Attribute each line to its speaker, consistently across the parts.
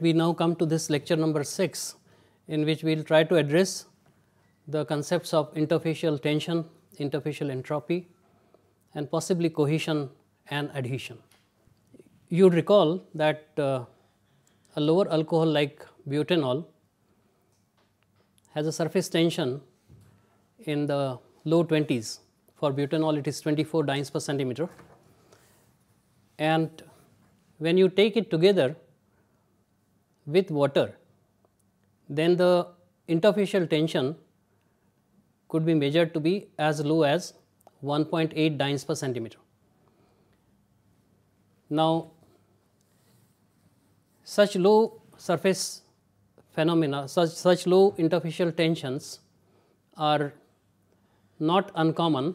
Speaker 1: we now come to this lecture number 6, in which we will try to address the concepts of interfacial tension, interfacial entropy and possibly cohesion and adhesion. You would recall that uh, a lower alcohol like butanol has a surface tension in the low 20s. For butanol, it is 24 dynes per centimeter. And when you take it together, with water, then the interfacial tension could be measured to be as low as 1.8 dynes per centimeter. Now, such low surface phenomena, such, such low interfacial tensions are not uncommon,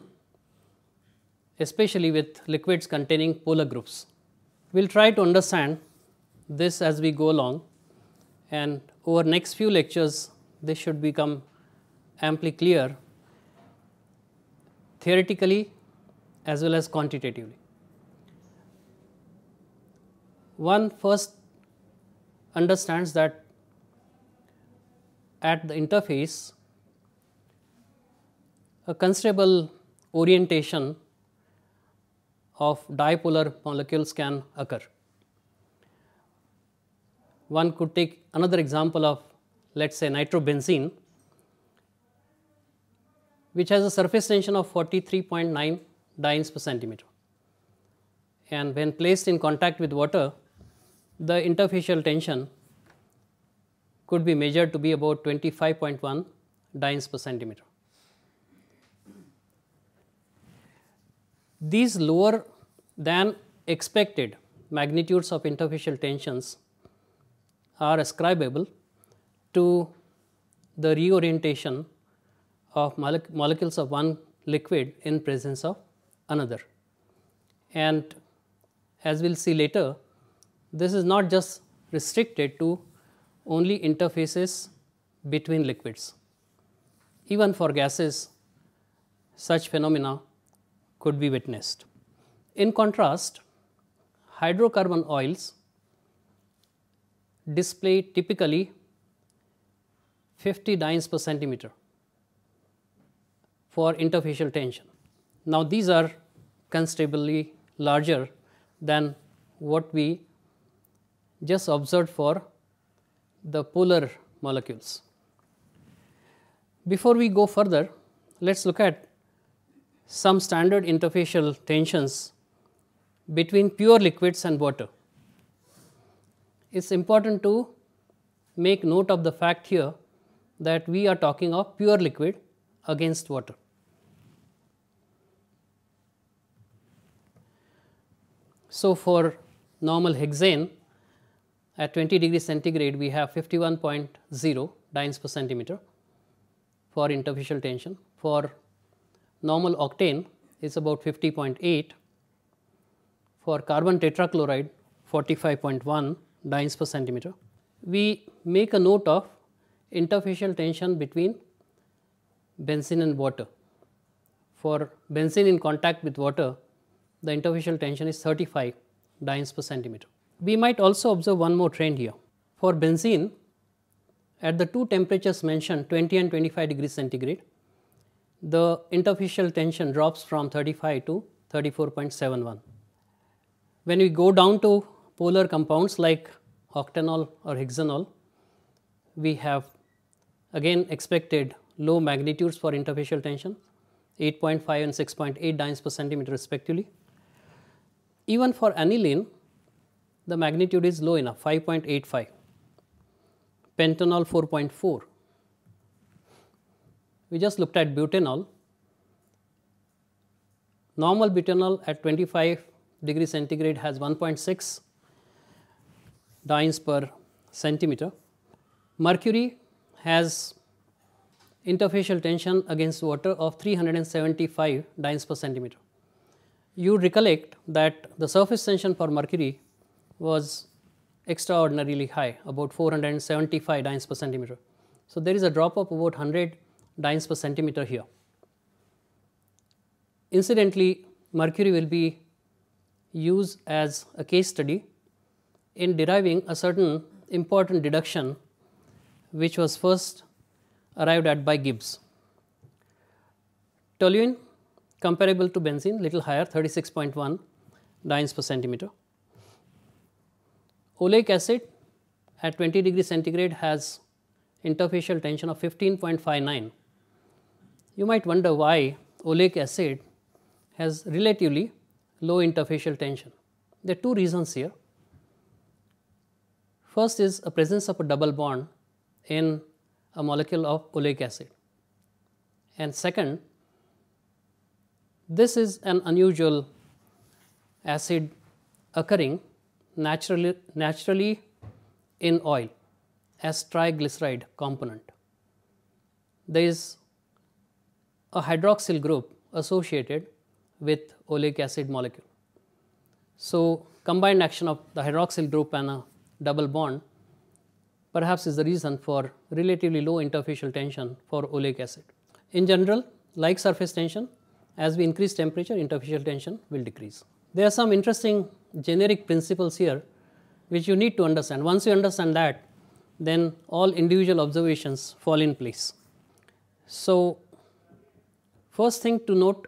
Speaker 1: especially with liquids containing polar groups. We will try to understand this as we go along and over next few lectures this should become amply clear theoretically as well as quantitatively. One first understands that at the interface a considerable orientation of dipolar molecules can occur one could take another example of let us say nitrobenzene which has a surface tension of 43.9 dynes per centimeter. And when placed in contact with water, the interfacial tension could be measured to be about 25.1 dynes per centimeter. These lower than expected magnitudes of interfacial tensions are ascribable to the reorientation of molecules of one liquid in presence of another. And as we will see later, this is not just restricted to only interfaces between liquids. Even for gases, such phenomena could be witnessed. In contrast, hydrocarbon oils display typically 50 dynes per centimeter for interfacial tension. Now, these are considerably larger than what we just observed for the polar molecules. Before we go further, let us look at some standard interfacial tensions between pure liquids and water it's important to make note of the fact here that we are talking of pure liquid against water. So, for normal hexane at 20 degree centigrade we have 51.0 dynes per centimeter for interfacial tension. For normal octane is about 50.8, for carbon tetrachloride 45.1 dynes per centimeter. We make a note of interfacial tension between benzene and water. For benzene in contact with water, the interfacial tension is 35 dynes per centimeter. We might also observe one more trend here. For benzene, at the two temperatures mentioned 20 and 25 degrees centigrade, the interfacial tension drops from 35 to 34.71. When we go down to polar compounds like octanol or hexanol, we have again expected low magnitudes for interfacial tension 8.5 and 6.8 dynes per centimeter respectively. Even for aniline, the magnitude is low enough 5.85, pentanol 4.4. We just looked at butanol. Normal butanol at 25 degree centigrade has 1.6 dynes per centimeter. Mercury has interfacial tension against water of 375 dynes per centimeter. You recollect that the surface tension for mercury was extraordinarily high about 475 dynes per centimeter. So, there is a drop of about 100 dynes per centimeter here. Incidentally, mercury will be used as a case study in deriving a certain important deduction which was first arrived at by Gibbs. Toluene comparable to benzene little higher 36.1 dynes per centimeter. Oleic acid at 20 degree centigrade has interfacial tension of 15.59. You might wonder why oleic acid has relatively low interfacial tension. There are two reasons here. First is a presence of a double bond in a molecule of oleic acid. And second, this is an unusual acid occurring naturally, naturally in oil as triglyceride component. There is a hydroxyl group associated with oleic acid molecule. So, combined action of the hydroxyl group and a double bond perhaps is the reason for relatively low interfacial tension for oleic acid. In general, like surface tension, as we increase temperature, interfacial tension will decrease. There are some interesting generic principles here which you need to understand. Once you understand that, then all individual observations fall in place. So, first thing to note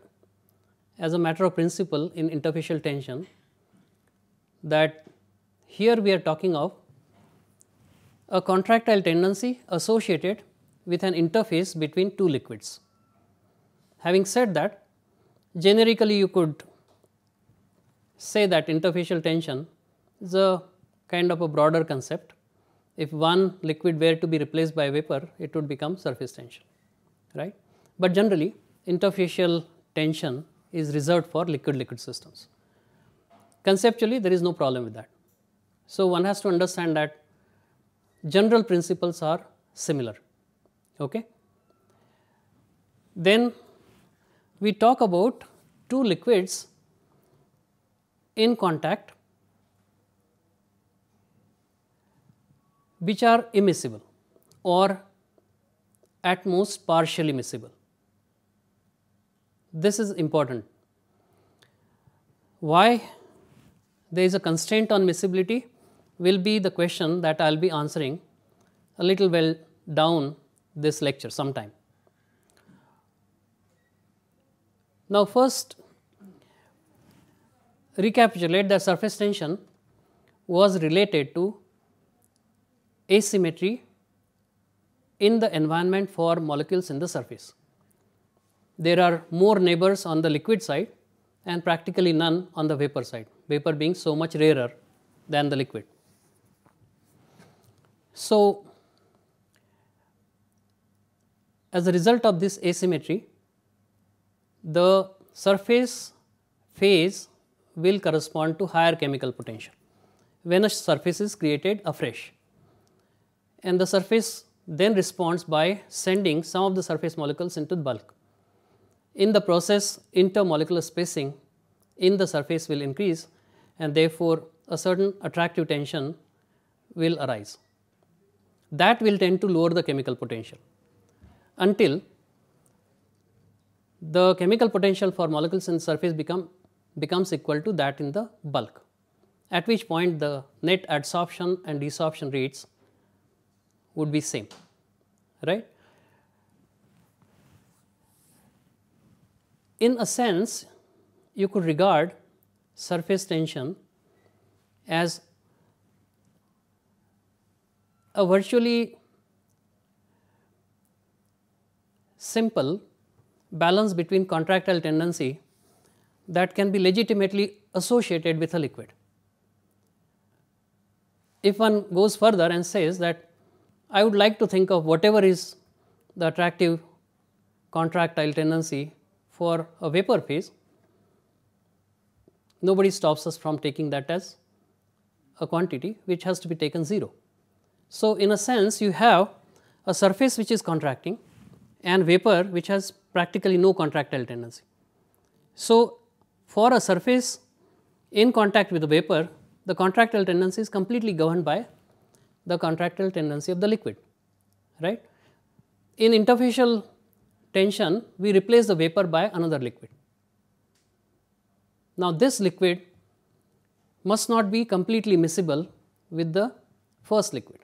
Speaker 1: as a matter of principle in interfacial tension that here we are talking of a contractile tendency associated with an interface between two liquids. Having said that, generically you could say that interfacial tension is a kind of a broader concept. If one liquid were to be replaced by vapor, it would become surface tension, right. But generally interfacial tension is reserved for liquid-liquid systems. Conceptually, there is no problem with that. So, one has to understand that general principles are similar. Okay. Then we talk about two liquids in contact which are immiscible or at most partially miscible. This is important. Why? There is a constraint on miscibility will be the question that I will be answering a little well down this lecture sometime. Now first recapitulate that surface tension was related to asymmetry in the environment for molecules in the surface. There are more neighbors on the liquid side and practically none on the vapor side, vapor being so much rarer than the liquid. So, as a result of this asymmetry, the surface phase will correspond to higher chemical potential when a surface is created afresh. And the surface then responds by sending some of the surface molecules into the bulk. In the process, intermolecular spacing in the surface will increase and therefore, a certain attractive tension will arise that will tend to lower the chemical potential until the chemical potential for molecules in surface become becomes equal to that in the bulk at which point the net adsorption and desorption rates would be same right in a sense you could regard surface tension as a virtually simple balance between contractile tendency that can be legitimately associated with a liquid. If one goes further and says that I would like to think of whatever is the attractive contractile tendency for a vapor phase, nobody stops us from taking that as a quantity which has to be taken 0. So, in a sense you have a surface which is contracting and vapor which has practically no contractile tendency. So, for a surface in contact with the vapor, the contractile tendency is completely governed by the contractile tendency of the liquid, right. In interfacial tension, we replace the vapor by another liquid. Now, this liquid must not be completely miscible with the first liquid.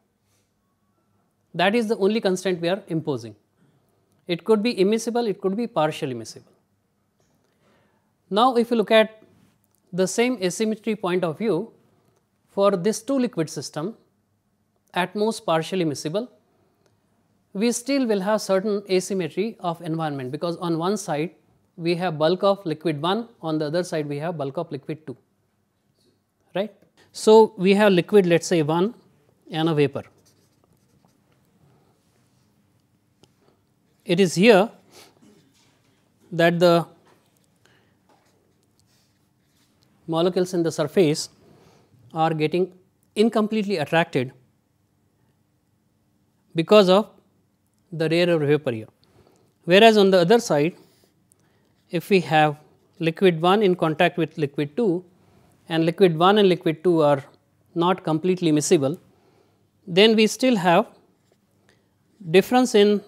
Speaker 1: That is the only constraint we are imposing. It could be immiscible, it could be partially immiscible. Now, if you look at the same asymmetry point of view for this two liquid system, at most partially miscible, we still will have certain asymmetry of environment because on one side we have bulk of liquid 1, on the other side we have bulk of liquid 2, right. So, we have liquid let us say 1 and a vapor. It is here that the molecules in the surface are getting incompletely attracted because of the rare vapor here. Whereas, on the other side, if we have liquid 1 in contact with liquid 2 and liquid 1 and liquid 2 are not completely miscible, then we still have difference in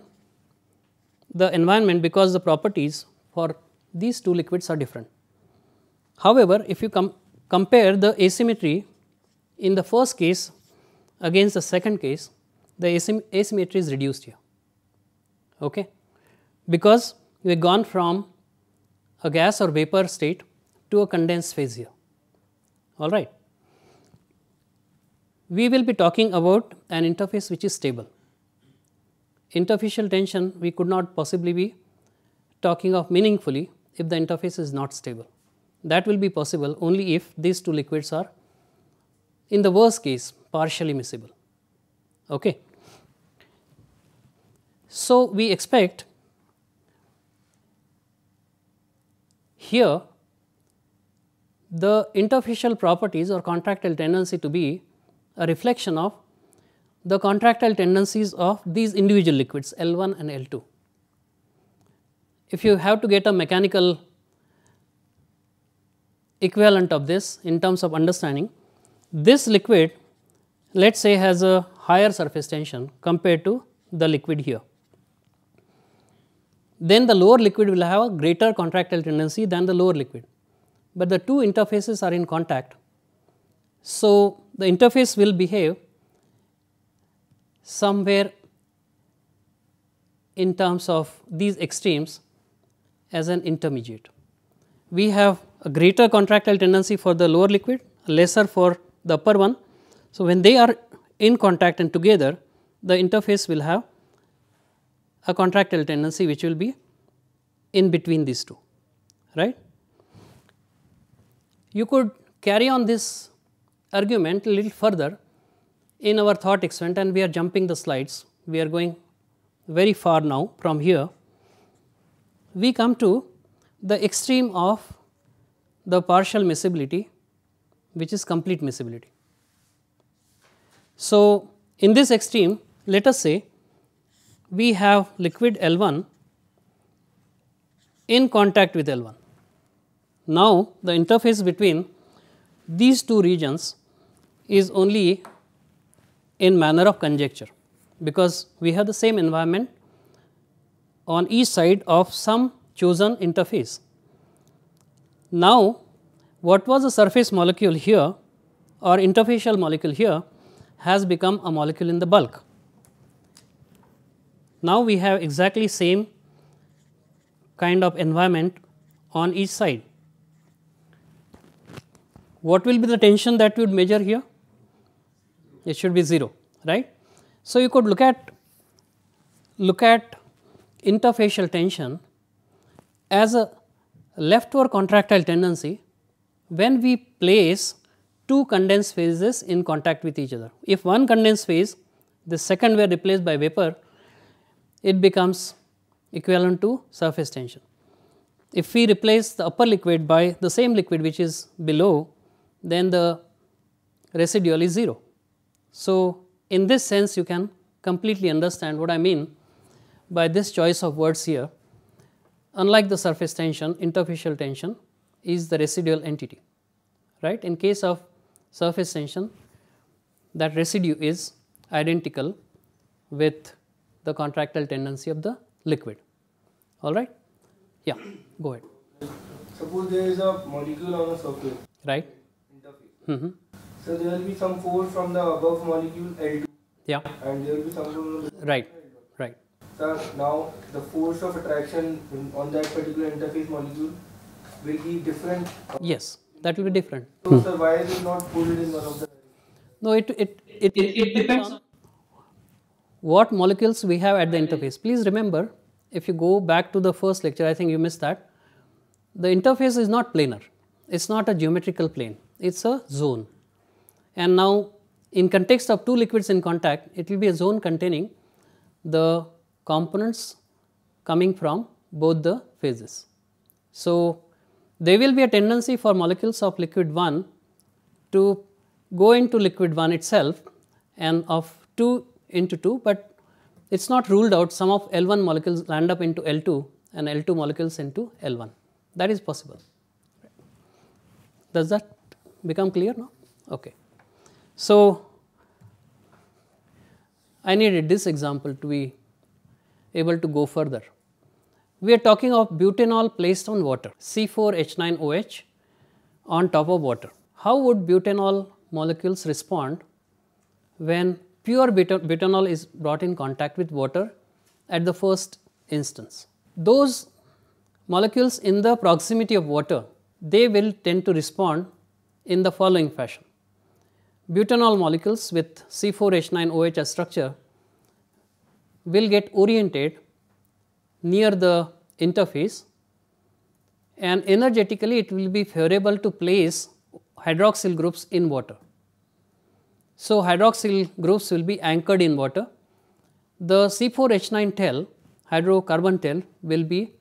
Speaker 1: the environment because the properties for these two liquids are different. However, if you com compare the asymmetry in the first case against the second case, the asymm asymmetry is reduced here okay? because we have gone from a gas or vapor state to a condensed phase here. All right. We will be talking about an interface which is stable interfacial tension we could not possibly be talking of meaningfully if the interface is not stable. That will be possible only if these two liquids are in the worst case partially miscible. Okay. So, we expect here the interfacial properties or contractile tendency to be a reflection of the contractile tendencies of these individual liquids L1 and L2. If you have to get a mechanical equivalent of this in terms of understanding, this liquid let us say has a higher surface tension compared to the liquid here. Then the lower liquid will have a greater contractile tendency than the lower liquid, but the two interfaces are in contact. So, the interface will behave somewhere in terms of these extremes as an intermediate. We have a greater contractile tendency for the lower liquid, lesser for the upper one. So, when they are in contact and together, the interface will have a contractile tendency which will be in between these two, right. You could carry on this argument a little further in our thought experiment and we are jumping the slides, we are going very far now from here, we come to the extreme of the partial miscibility which is complete miscibility. So, in this extreme let us say we have liquid L1 in contact with L1. Now, the interface between these two regions is only in manner of conjecture because we have the same environment on each side of some chosen interface. Now, what was a surface molecule here or interfacial molecule here has become a molecule in the bulk. Now, we have exactly same kind of environment on each side. What will be the tension that we would measure here? it should be 0 right. So, you could look at look at interfacial tension as a leftward contractile tendency when we place two condensed phases in contact with each other. If one condensed phase the second were replaced by vapor it becomes equivalent to surface tension. If we replace the upper liquid by the same liquid which is below then the residual is 0. So, in this sense you can completely understand what I mean by this choice of words here. Unlike the surface tension, interfacial tension is the residual entity, right. In case of surface tension, that residue is identical with the contractile tendency of the liquid, all right. Yeah, go ahead. Suppose there is a molecule on a surface. Right. Interface. Mm -hmm. So there will be some force from the above molecule L2. Yeah. And there will be some Right. Right. So now the force of attraction on that particular interface molecule will be different. Yes, that will be different. So hmm. sir, why is it not pulled in one of the? No, it it it, it, it depends on what molecules we have at the interface. Please remember, if you go back to the first lecture, I think you missed that. The interface is not planar. It's not a geometrical plane. It's a zone. And now in context of two liquids in contact, it will be a zone containing the components coming from both the phases. So, there will be a tendency for molecules of liquid 1 to go into liquid 1 itself and of 2 into 2, but it is not ruled out some of L1 molecules land up into L2 and L2 molecules into L1 that is possible. Does that become clear now? Okay. So, I needed this example to be able to go further. We are talking of butanol placed on water, C4H9OH on top of water. How would butanol molecules respond when pure butanol is brought in contact with water at the first instance? Those molecules in the proximity of water, they will tend to respond in the following fashion butanol molecules with C4H9OH structure will get oriented near the interface and energetically it will be favorable to place hydroxyl groups in water. So, hydroxyl groups will be anchored in water. The C4H9 tail hydrocarbon tail will be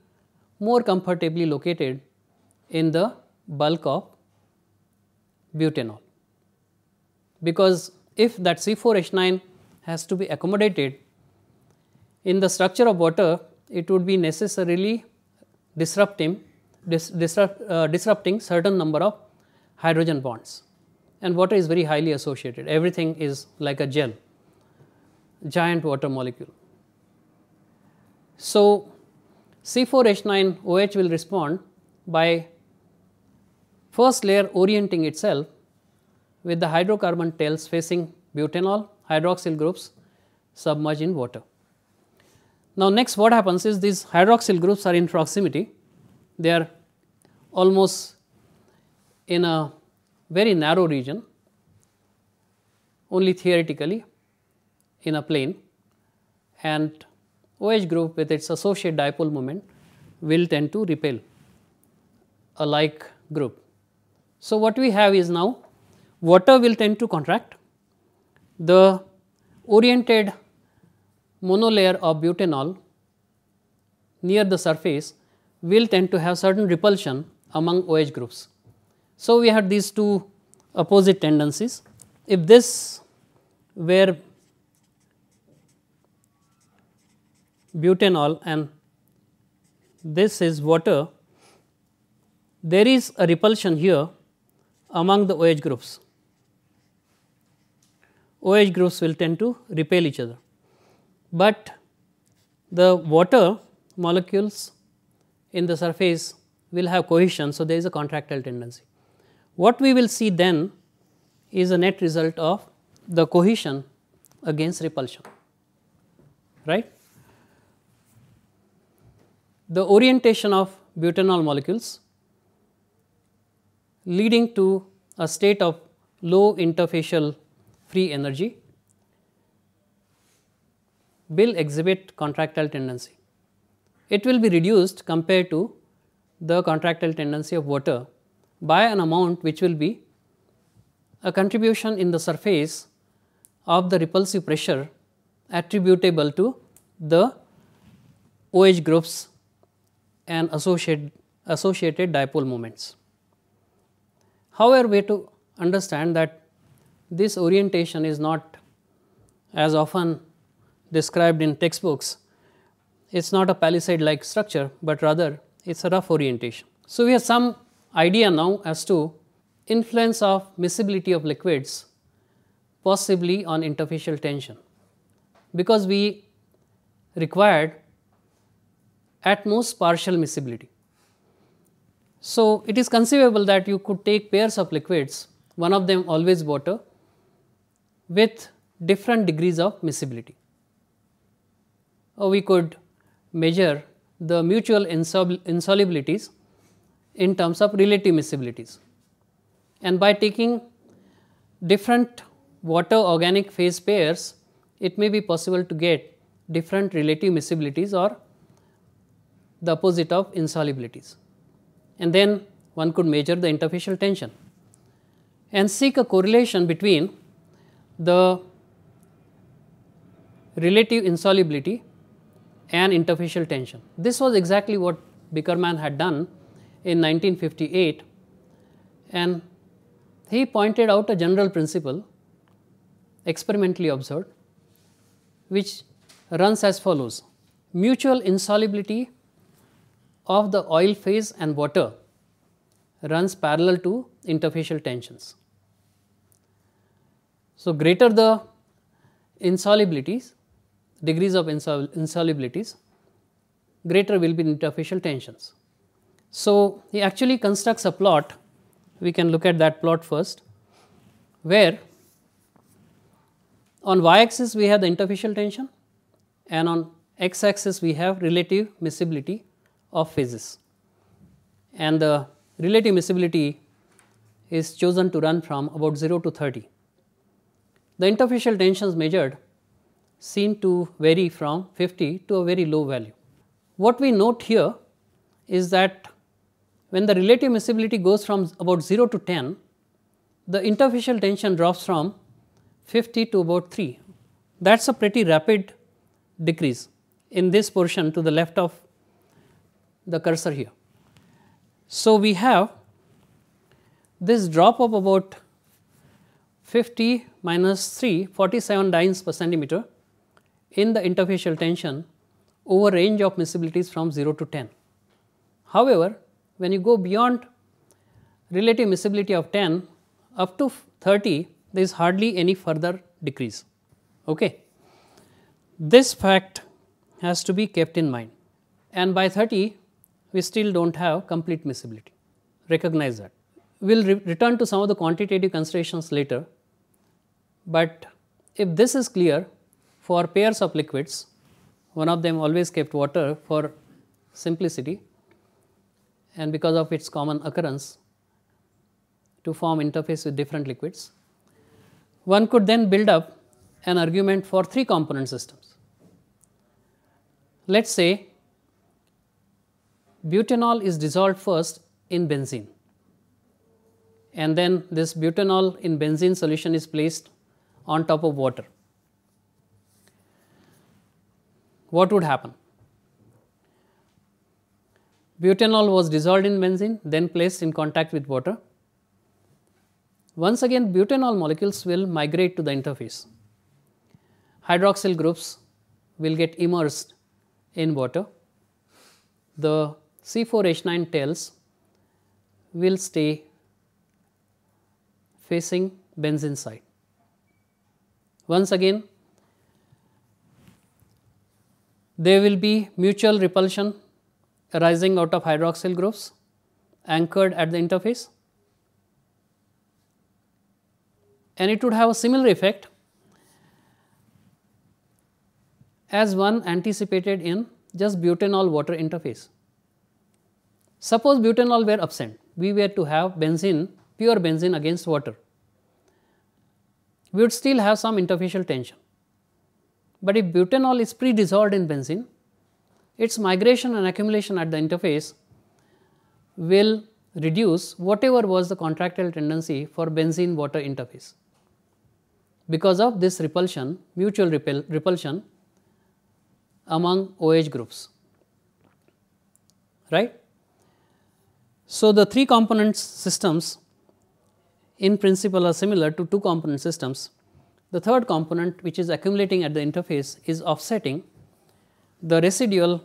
Speaker 1: more comfortably located in the bulk of butanol because if that C4H9 has to be accommodated in the structure of water, it would be necessarily disrupting, dis disrupt, uh, disrupting certain number of hydrogen bonds. And water is very highly associated, everything is like a gel, giant water molecule. So, C4H9OH will respond by first layer orienting itself with the hydrocarbon tails facing butanol hydroxyl groups submerged in water. Now, next what happens is these hydroxyl groups are in proximity, they are almost in a very narrow region only theoretically in a plane and OH group with its associated dipole moment will tend to repel a like group. So, what we have is now water will tend to contract. The oriented monolayer of butanol near the surface will tend to have certain repulsion among OH groups. So, we had these two opposite tendencies. If this were butanol and this is water, there is a repulsion here among the OH groups. OH groups will tend to repel each other. But the water molecules in the surface will have cohesion. So, there is a contractile tendency. What we will see then is a net result of the cohesion against repulsion, right. The orientation of butanol molecules leading to a state of low interfacial free energy will exhibit contractile tendency. It will be reduced compared to the contractile tendency of water by an amount which will be a contribution in the surface of the repulsive pressure attributable to the OH groups and associated, associated dipole moments. How are we to understand that this orientation is not as often described in textbooks. It is not a palisade like structure, but rather it is a rough orientation. So, we have some idea now as to influence of miscibility of liquids possibly on interfacial tension, because we required at most partial miscibility. So, it is conceivable that you could take pairs of liquids, one of them always water with different degrees of miscibility. Or we could measure the mutual insolubilities in terms of relative miscibilities. And by taking different water organic phase pairs, it may be possible to get different relative miscibilities or the opposite of insolubilities. And then one could measure the interfacial tension and seek a correlation between the relative insolubility and interfacial tension. This was exactly what Bickerman had done in 1958 and he pointed out a general principle experimentally observed which runs as follows. Mutual insolubility of the oil phase and water runs parallel to interfacial tensions. So, greater the insolubilities, degrees of insol insolubilities, greater will be interfacial tensions. So, he actually constructs a plot, we can look at that plot first, where on y axis we have the interfacial tension and on x axis we have relative miscibility of phases. And the relative miscibility is chosen to run from about 0 to 30. The interfacial tensions measured seem to vary from 50 to a very low value. What we note here is that when the relative miscibility goes from about 0 to 10, the interfacial tension drops from 50 to about 3. That is a pretty rapid decrease in this portion to the left of the cursor here. So, we have this drop of about 50 minus 3, 47 dynes per centimeter in the interfacial tension over range of miscibilities from 0 to 10. However, when you go beyond relative miscibility of 10 up to 30, there is hardly any further decrease. Okay. This fact has to be kept in mind and by 30, we still do not have complete miscibility, recognize that. We will re return to some of the quantitative considerations later, but if this is clear for pairs of liquids, one of them always kept water for simplicity and because of its common occurrence to form interface with different liquids. One could then build up an argument for three component systems. Let us say butanol is dissolved first in benzene and then this butanol in benzene solution is placed on top of water, what would happen? Butanol was dissolved in benzene, then placed in contact with water. Once again, butanol molecules will migrate to the interface. Hydroxyl groups will get immersed in water. The C4H9 tails will stay facing benzene side. Once again, there will be mutual repulsion arising out of hydroxyl groups anchored at the interface and it would have a similar effect as one anticipated in just butanol water interface. Suppose butanol were absent, we were to have benzene, pure benzene against water we would still have some interfacial tension. But if butanol is pre-dissolved in benzene, its migration and accumulation at the interface will reduce whatever was the contractile tendency for benzene water interface. Because of this repulsion, mutual repel, repulsion among OH groups, right. So, the three component systems in principle are similar to two component systems. The third component which is accumulating at the interface is offsetting the residual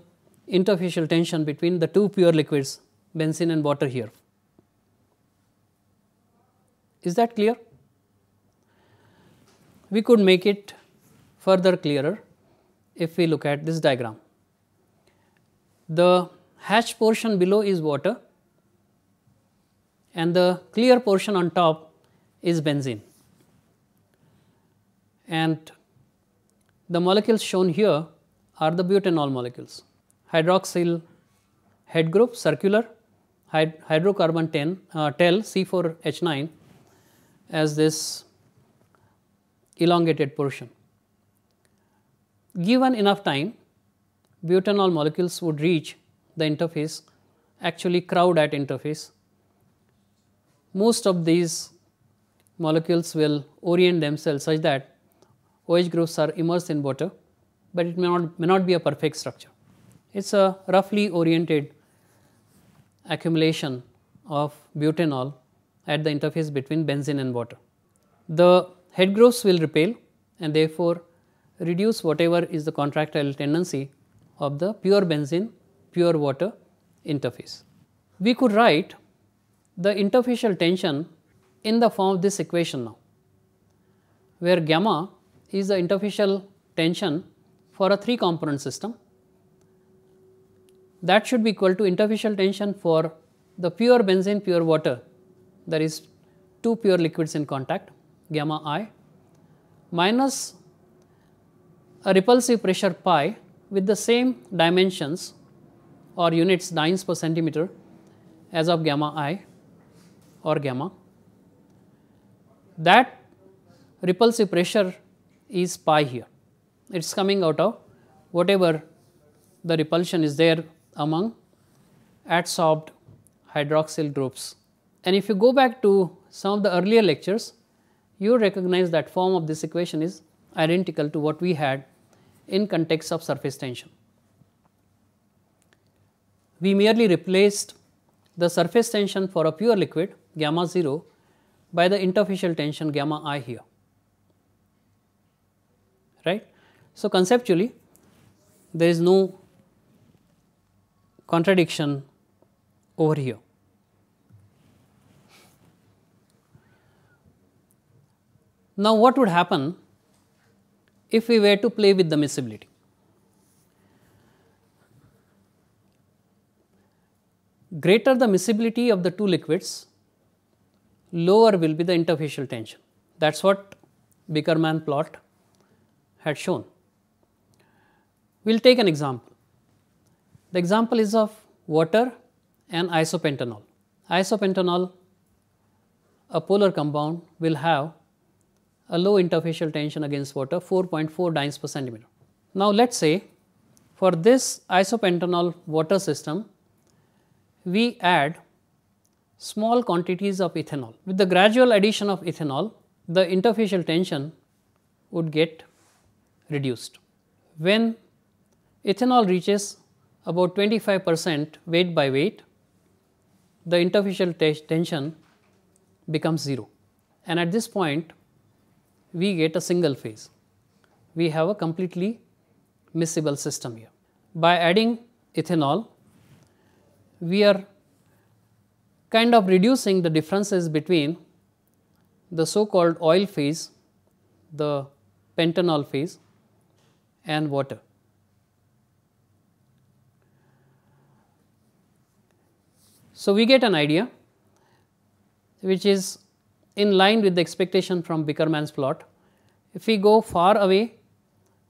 Speaker 1: interfacial tension between the two pure liquids benzene and water here. Is that clear? We could make it further clearer if we look at this diagram. The hatched portion below is water and the clear portion on top is benzene. And the molecules shown here are the butanol molecules. Hydroxyl head group circular hyd hydrocarbon 10 uh, tel C4H9 as this elongated portion. Given enough time, butanol molecules would reach the interface, actually crowd at interface. Most of these molecules will orient themselves such that OH groups are immersed in water, but it may not, may not be a perfect structure. It is a roughly oriented accumulation of butanol at the interface between benzene and water. The head groups will repel and therefore, reduce whatever is the contractile tendency of the pure benzene pure water interface. We could write the interfacial tension in the form of this equation now, where gamma is the interfacial tension for a three component system that should be equal to interfacial tension for the pure benzene pure water that is two pure liquids in contact gamma i minus a repulsive pressure pi with the same dimensions or units dynes per centimeter as of gamma i or gamma that repulsive pressure is pi here. It is coming out of whatever the repulsion is there among adsorbed hydroxyl groups. And if you go back to some of the earlier lectures, you recognize that form of this equation is identical to what we had in context of surface tension. We merely replaced the surface tension for a pure liquid gamma 0 by the interfacial tension gamma i here right. So, conceptually there is no contradiction over here. Now, what would happen if we were to play with the miscibility? Greater the miscibility of the two liquids, lower will be the interfacial tension. That is what Bickerman plot had shown. We will take an example. The example is of water and isopentanol. Isopentanol, a polar compound, will have a low interfacial tension against water 4.4 dynes per centimeter. Now, let us say for this isopentanol water system, we add small quantities of ethanol. With the gradual addition of ethanol, the interfacial tension would get reduced. When ethanol reaches about 25 percent weight by weight, the interfacial tension becomes 0 and at this point we get a single phase. We have a completely miscible system here. By adding ethanol, we are kind of reducing the differences between the so called oil phase, the pentanol phase and water. So, we get an idea which is in line with the expectation from Bickerman's plot. If we go far away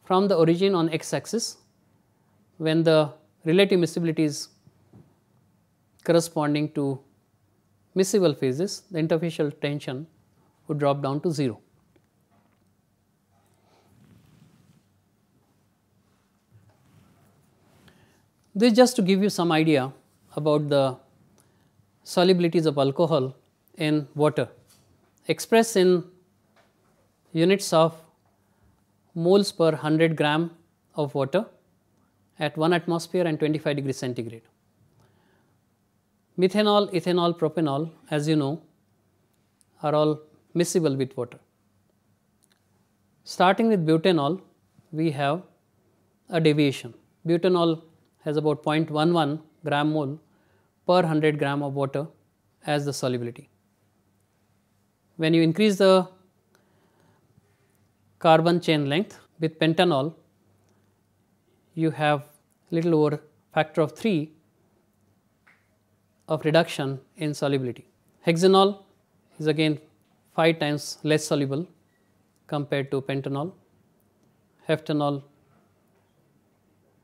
Speaker 1: from the origin on x axis, when the relative miscibility is corresponding to miscible phases, the interfacial tension would drop down to 0. This just to give you some idea about the solubilities of alcohol in water expressed in units of moles per 100 gram of water at 1 atmosphere and 25 degree centigrade. Methanol, ethanol, propanol as you know are all miscible with water. Starting with butanol, we have a deviation. Butanol has about 0.11 gram mole per 100 gram of water as the solubility. When you increase the carbon chain length with pentanol, you have little over factor of 3 of reduction in solubility. Hexanol is again 5 times less soluble compared to pentanol, heptanol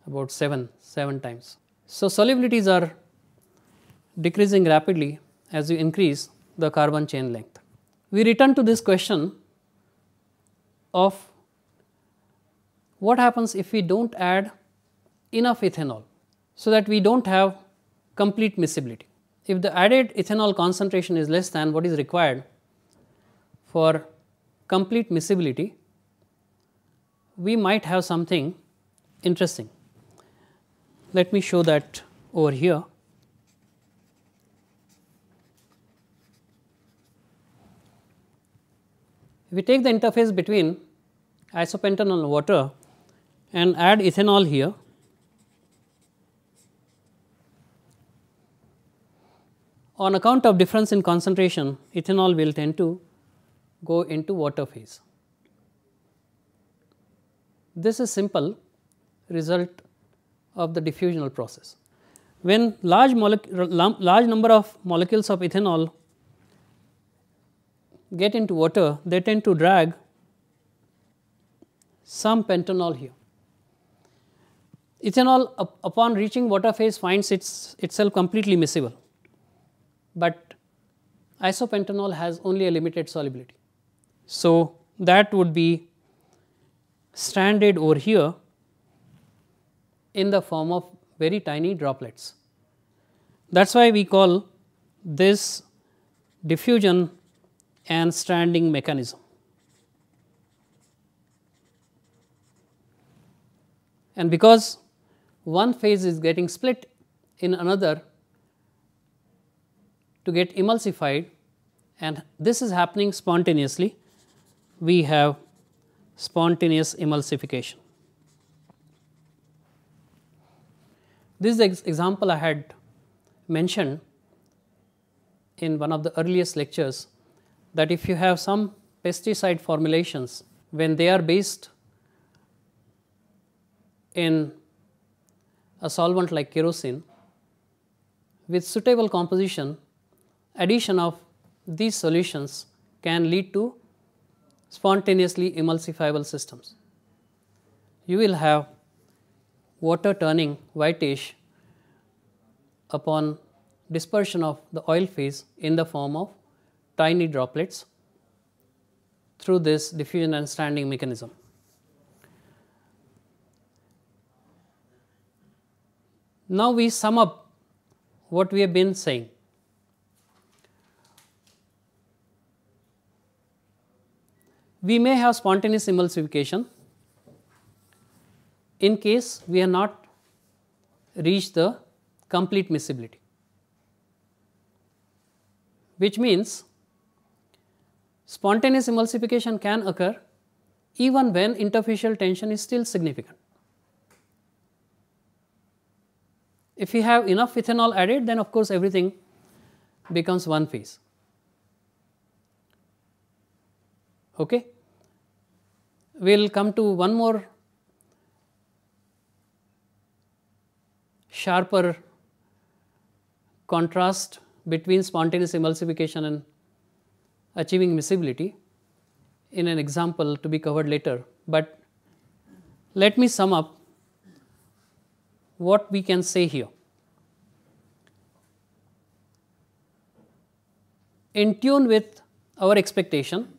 Speaker 1: about 7, 7 times. So, solubilities are decreasing rapidly as you increase the carbon chain length. We return to this question of what happens if we do not add enough ethanol, so that we do not have complete miscibility. If the added ethanol concentration is less than what is required for complete miscibility, we might have something interesting. Let me show that over here. If we take the interface between isopentanol water and add ethanol here, On account of difference in concentration, ethanol will tend to go into water phase. This is simple result of the diffusional process. When large, large number of molecules of ethanol get into water, they tend to drag some pentanol here. Ethanol up upon reaching water phase finds its, itself completely miscible but isopentanol has only a limited solubility. So, that would be stranded over here in the form of very tiny droplets. That is why we call this diffusion and stranding mechanism. And because one phase is getting split in another to get emulsified and this is happening spontaneously. We have spontaneous emulsification. This ex example I had mentioned in one of the earliest lectures that if you have some pesticide formulations when they are based in a solvent like kerosene with suitable composition Addition of these solutions can lead to spontaneously emulsifiable systems. You will have water turning whitish upon dispersion of the oil phase in the form of tiny droplets through this diffusion and stranding mechanism. Now we sum up what we have been saying. we may have spontaneous emulsification in case we have not reached the complete miscibility, which means spontaneous emulsification can occur even when interfacial tension is still significant. If we have enough ethanol added, then of course everything becomes one phase. Okay? we will come to one more sharper contrast between spontaneous emulsification and achieving miscibility in an example to be covered later. But let me sum up what we can say here. In tune with our expectation,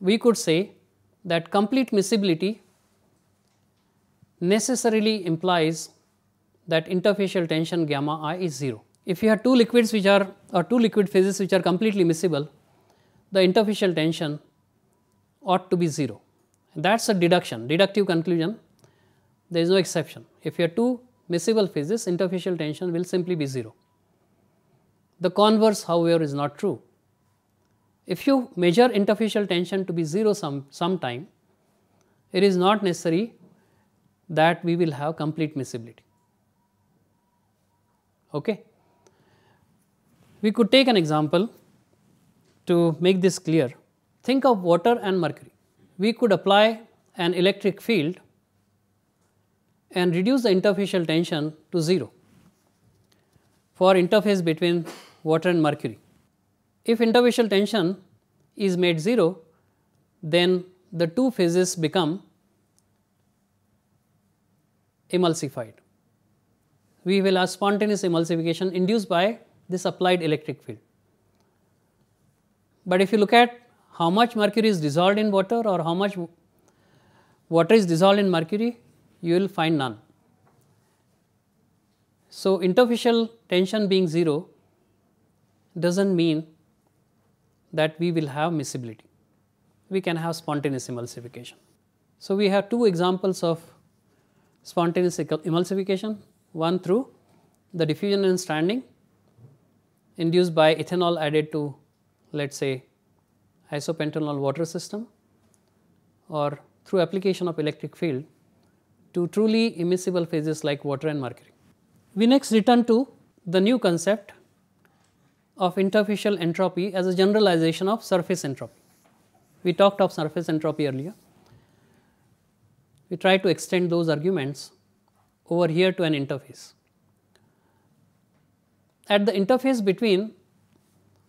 Speaker 1: we could say that complete miscibility necessarily implies that interfacial tension gamma i is 0. If you have two liquids which are or two liquid phases which are completely miscible, the interfacial tension ought to be 0. That is a deduction, deductive conclusion, there is no exception. If you have two miscible phases, interfacial tension will simply be 0. The converse however is not true. If you measure interfacial tension to be 0 some sometime, it is not necessary that we will have complete miscibility. Okay. We could take an example to make this clear. Think of water and mercury. We could apply an electric field and reduce the interfacial tension to 0 for interface between water and mercury. If interfacial tension is made 0, then the two phases become emulsified. We will have spontaneous emulsification induced by this applied electric field. But if you look at how much mercury is dissolved in water or how much water is dissolved in mercury, you will find none. So, interfacial tension being 0 does not mean that we will have miscibility. We can have spontaneous emulsification. So we have two examples of spontaneous emulsification, one through the diffusion and stranding induced by ethanol added to let us say isopentanol water system or through application of electric field to truly immiscible phases like water and mercury. We next return to the new concept of interfacial entropy as a generalization of surface entropy. We talked of surface entropy earlier. We try to extend those arguments over here to an interface. At the interface between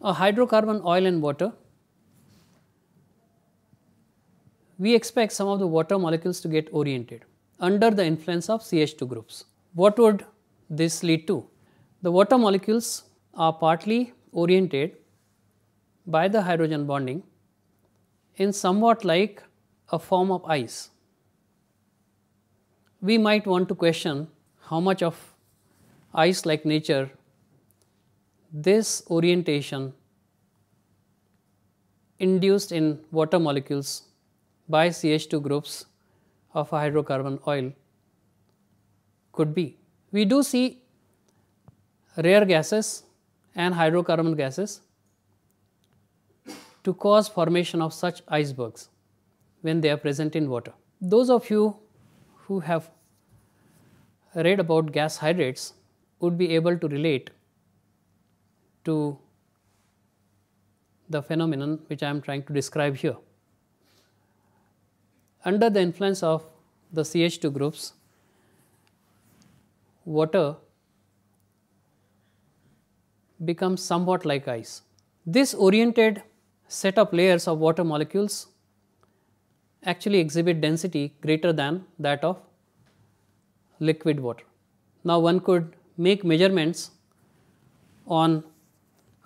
Speaker 1: a hydrocarbon oil and water, we expect some of the water molecules to get oriented under the influence of CH2 groups. What would this lead to? The water molecules are partly oriented by the hydrogen bonding in somewhat like a form of ice. We might want to question how much of ice like nature this orientation induced in water molecules by CH2 groups of a hydrocarbon oil could be. We do see rare gases and hydrocarbon gases to cause formation of such icebergs when they are present in water. Those of you who have read about gas hydrates would be able to relate to the phenomenon which I am trying to describe here. Under the influence of the CH2 groups, water becomes somewhat like ice. This oriented set of layers of water molecules actually exhibit density greater than that of liquid water. Now, one could make measurements on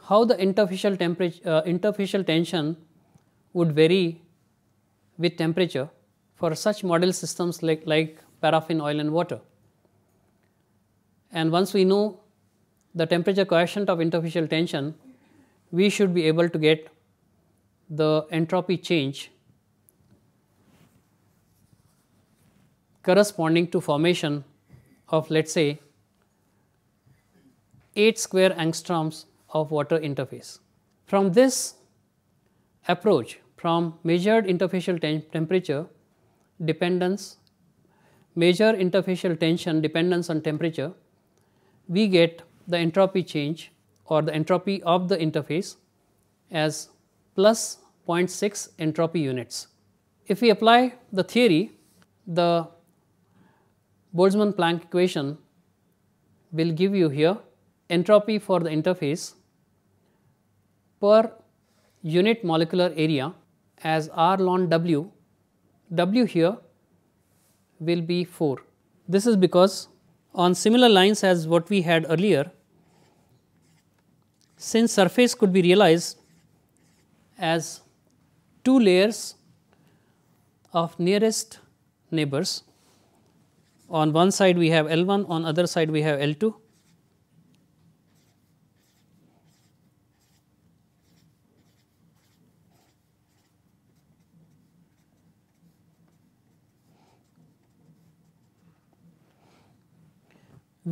Speaker 1: how the interfacial temperature uh, interfacial tension would vary with temperature for such model systems like, like paraffin oil and water. And once we know the temperature coefficient of interfacial tension, we should be able to get the entropy change corresponding to formation of let us say 8 square angstroms of water interface. From this approach from measured interfacial temperature dependence, measure interfacial tension dependence on temperature, we get the entropy change or the entropy of the interface as plus 0.6 entropy units. If we apply the theory, the Boltzmann-Planck equation will give you here entropy for the interface per unit molecular area as R ln W, W here will be 4. This is because on similar lines as what we had earlier, since surface could be realized as two layers of nearest neighbors, on one side we have L1, on other side we have L2.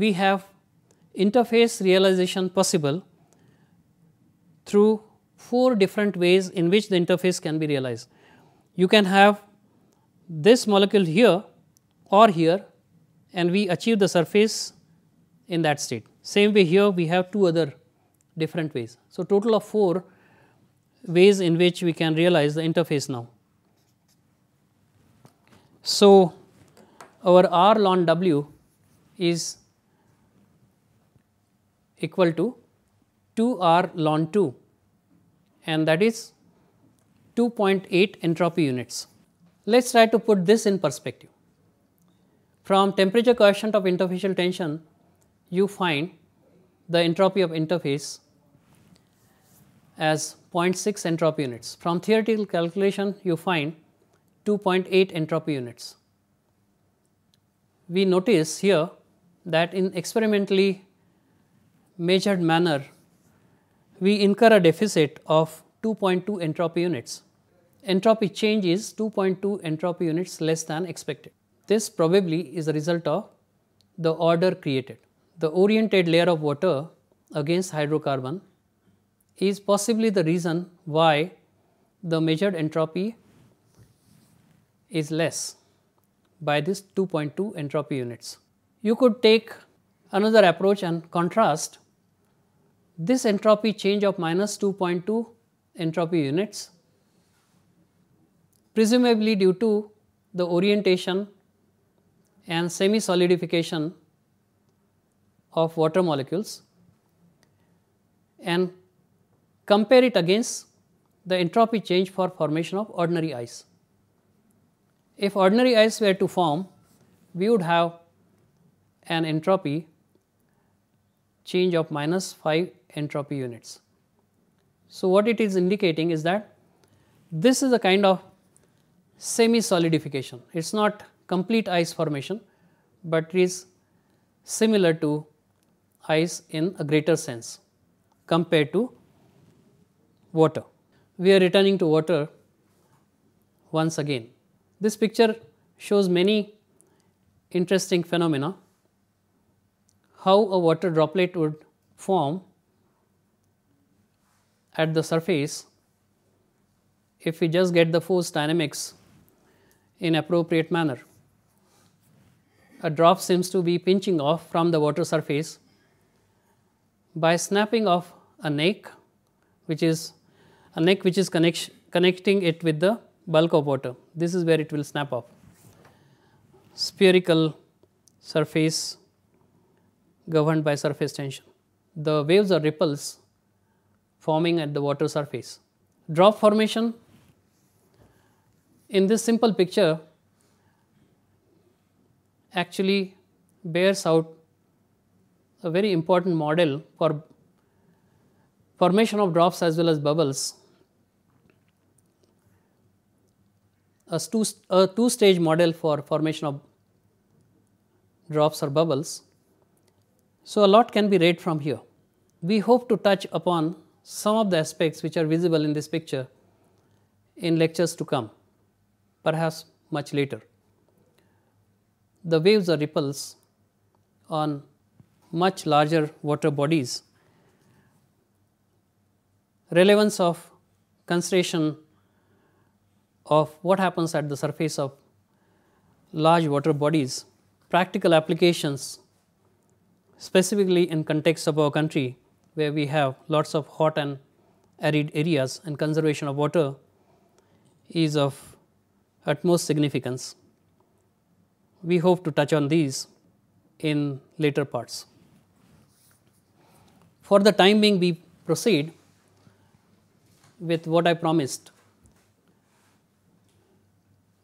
Speaker 1: we have interface realization possible through four different ways in which the interface can be realized. You can have this molecule here or here and we achieve the surface in that state. Same way here we have two other different ways. So, total of 4 ways in which we can realize the interface now. So, our R ln W is equal to 2 R ln 2 and that is 2.8 entropy units. Let us try to put this in perspective. From temperature coefficient of interfacial tension, you find the entropy of interface as 0.6 entropy units. From theoretical calculation, you find 2.8 entropy units. We notice here that in experimentally measured manner, we incur a deficit of 2.2 entropy units. Entropy change is 2.2 entropy units less than expected. This probably is a result of the order created. The oriented layer of water against hydrocarbon is possibly the reason why the measured entropy is less by this 2.2 entropy units. You could take another approach and contrast this entropy change of minus 2.2 entropy units presumably due to the orientation and semi solidification of water molecules and compare it against the entropy change for formation of ordinary ice. If ordinary ice were to form, we would have an entropy change of minus 5 entropy units. So, what it is indicating is that this is a kind of semi solidification, it is not complete ice formation, but it is similar to ice in a greater sense compared to water. We are returning to water once again. This picture shows many interesting phenomena, how a water droplet would form at the surface, if we just get the force dynamics in appropriate manner. A drop seems to be pinching off from the water surface by snapping off a neck which is a neck which is connect, connecting it with the bulk of water. This is where it will snap off. Spherical surface governed by surface tension. The waves or ripples forming at the water surface. Drop formation in this simple picture actually bears out a very important model for formation of drops as well as bubbles. A two, a two stage model for formation of drops or bubbles. So, a lot can be read from here. We hope to touch upon some of the aspects which are visible in this picture in lectures to come, perhaps much later. The waves or ripples on much larger water bodies. Relevance of consideration of what happens at the surface of large water bodies, practical applications specifically in context of our country where we have lots of hot and arid areas and conservation of water is of utmost significance. We hope to touch on these in later parts. For the time being we proceed with what I promised.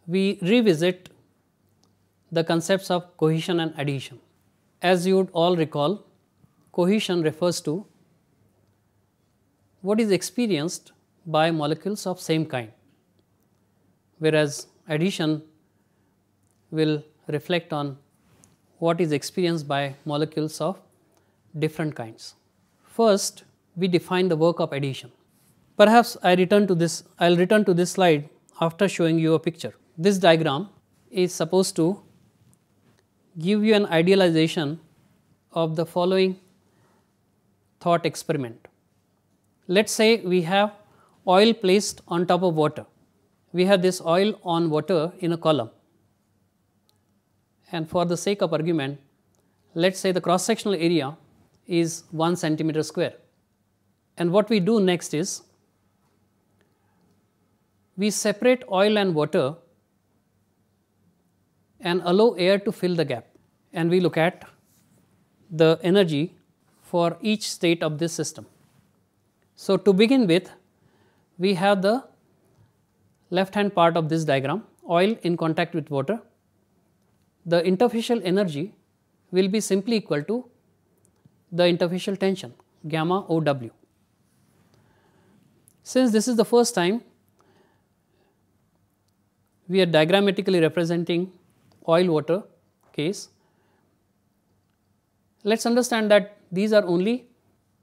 Speaker 1: We revisit the concepts of cohesion and adhesion. As you would all recall, cohesion refers to what is experienced by molecules of same kind, whereas addition will reflect on what is experienced by molecules of different kinds. First, we define the work of addition. Perhaps I return to this, I will return to this slide after showing you a picture. This diagram is supposed to give you an idealization of the following thought experiment. Let us say we have oil placed on top of water. We have this oil on water in a column and for the sake of argument, let us say the cross sectional area is 1 centimeter square. And what we do next is, we separate oil and water and allow air to fill the gap and we look at the energy for each state of this system. So, to begin with we have the left hand part of this diagram oil in contact with water. The interfacial energy will be simply equal to the interfacial tension gamma OW. Since this is the first time we are diagrammatically representing oil water case, let us understand that these are only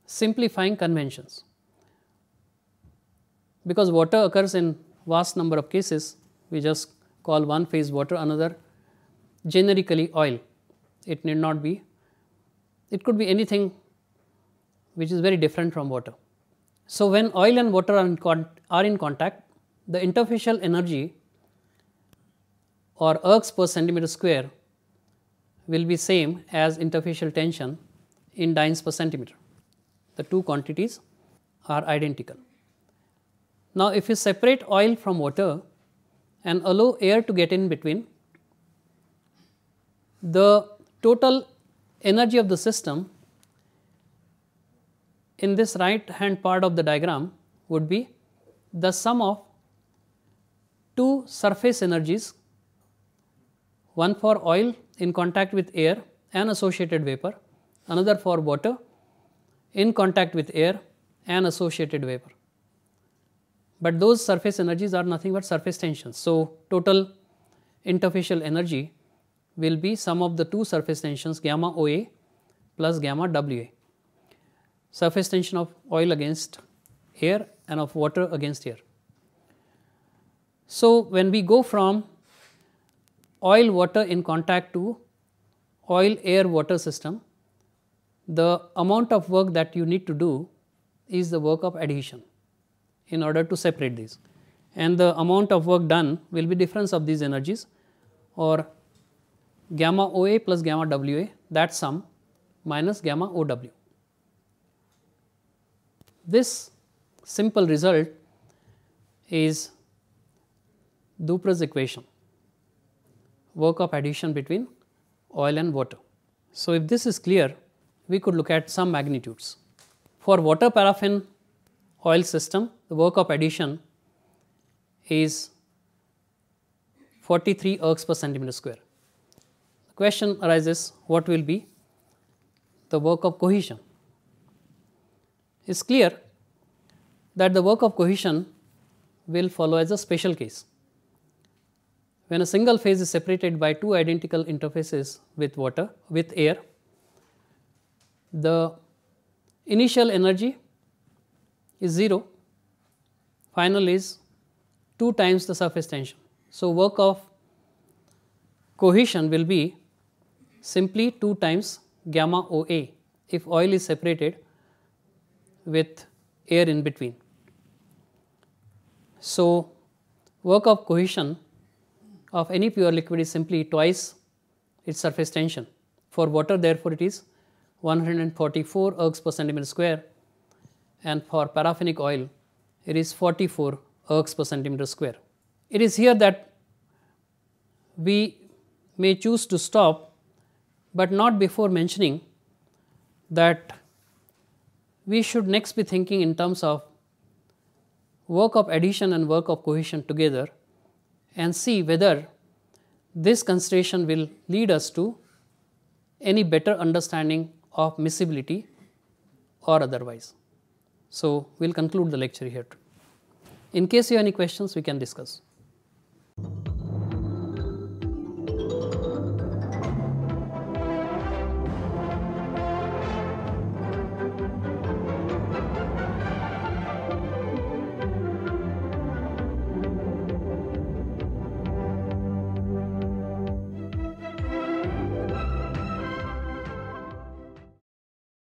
Speaker 1: simplifying conventions because water occurs in vast number of cases, we just call one phase water another generically oil. It need not be, it could be anything which is very different from water. So, when oil and water are in, are in contact, the interfacial energy or ergs per centimeter square will be same as interfacial tension in dynes per centimeter. The two quantities are identical. Now, if you separate oil from water and allow air to get in between, the total energy of the system in this right hand part of the diagram would be the sum of two surface energies, one for oil in contact with air and associated vapor, another for water in contact with air and associated vapor but those surface energies are nothing but surface tensions. So, total interfacial energy will be sum of the two surface tensions gamma OA plus gamma WA. Surface tension of oil against air and of water against air. So, when we go from oil water in contact to oil air water system, the amount of work that you need to do is the work of adhesion in order to separate these and the amount of work done will be difference of these energies or gamma OA plus gamma WA that sum minus gamma OW. This simple result is Dupre's equation work of addition between oil and water. So, if this is clear we could look at some magnitudes. For water paraffin oil system, the work of addition is 43 ergs per centimeter square. The question arises what will be the work of cohesion? It is clear that the work of cohesion will follow as a special case. When a single phase is separated by two identical interfaces with water with air, the initial energy is 0, final is 2 times the surface tension. So, work of cohesion will be simply 2 times gamma OA if oil is separated with air in between. So, work of cohesion of any pure liquid is simply twice its surface tension. For water therefore, it is 144 ergs per centimeter square and for paraffinic oil it is 44 ergs per centimeter square. It is here that we may choose to stop, but not before mentioning that we should next be thinking in terms of work of addition and work of cohesion together and see whether this consideration will lead us to any better understanding of miscibility or otherwise. So, we will conclude the lecture here. In case you have any questions, we can discuss.